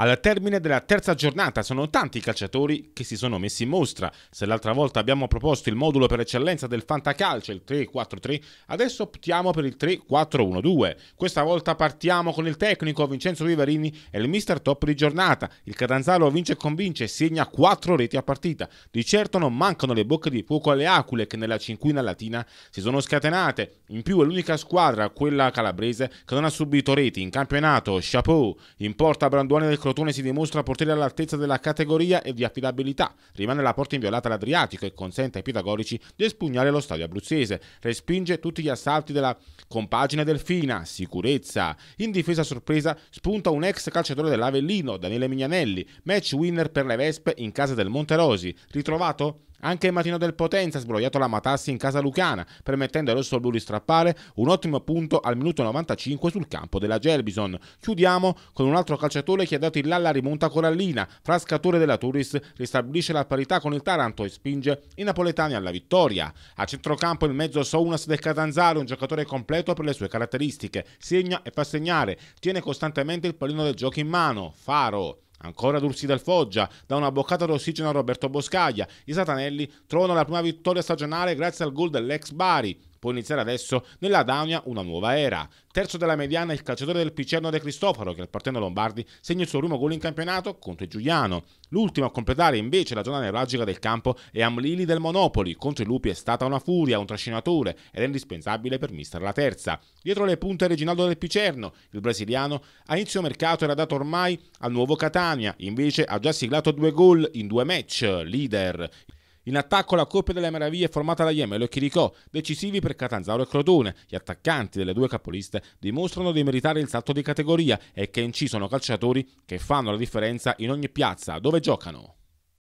Al termine della terza giornata sono tanti i calciatori che si sono messi in mostra. Se l'altra volta abbiamo proposto il modulo per eccellenza del Fantacalcio, il 3-4-3, adesso optiamo per il 3-4-1-2. Questa volta partiamo con il tecnico Vincenzo Vivarini e il mister top di giornata. Il Catanzaro vince e convince e segna 4 reti a partita. Di certo non mancano le bocche di fuoco alle acule che nella cinquina latina si sono scatenate. In più è l'unica squadra, quella calabrese, che non ha subito reti in campionato. Chapeau, in porta Branduani del Crotone si dimostra portiere all'altezza della categoria e di affidabilità, rimane la porta inviolata all'Adriatico e consente ai pitagorici di espugnare lo stadio abruzzese, respinge tutti gli assalti della compagine delfina, sicurezza, in difesa sorpresa spunta un ex calciatore dell'Avellino, Daniele Mignanelli, match winner per le Vespe in casa del Monterosi, ritrovato anche il mattino del Potenza ha sbrogliato la Matassi in casa lucana, permettendo allo Solbu di strappare un ottimo punto al minuto 95 sul campo della Gerbison. Chiudiamo con un altro calciatore che ha dato il là alla rimonta corallina. Frascatore della Turis ristabilisce la parità con il Taranto e spinge i napoletani alla vittoria. A centrocampo il mezzo Sounas del Catanzaro, un giocatore completo per le sue caratteristiche. Segna e fa segnare, tiene costantemente il pallino del gioco in mano. Faro. Ancora Dursi del Foggia, da una boccata d'ossigeno a Roberto Boscaglia, i Satanelli trovano la prima vittoria stagionale grazie al gol dell'ex Bari. Può iniziare adesso nella Dania una nuova era. Terzo della mediana il calciatore del Picerno De Cristoforo che al Parteno Lombardi segna il suo primo gol in campionato contro il Giuliano. L'ultimo a completare invece la zona nevralgica del campo è Amlili del Monopoli. Contro i Lupi è stata una furia, un trascinatore ed è indispensabile per mister la terza. Dietro le punte Reginaldo del Picerno, il brasiliano a inizio mercato era dato ormai al nuovo Catania, invece ha già siglato due gol in due match, leader. In attacco la coppia delle meraviglie formata da Iemelo e Chiricò, decisivi per Catanzaro e Crotone. Gli attaccanti delle due capoliste dimostrano di meritare il salto di categoria e che in sono calciatori che fanno la differenza in ogni piazza dove giocano.